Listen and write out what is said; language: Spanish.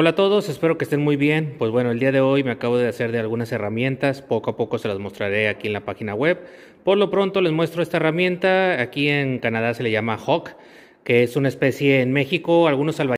Hola a todos, espero que estén muy bien. Pues bueno, el día de hoy me acabo de hacer de algunas herramientas, poco a poco se las mostraré aquí en la página web. Por lo pronto les muestro esta herramienta, aquí en Canadá se le llama Hawk, que es una especie en México, algunos salvajes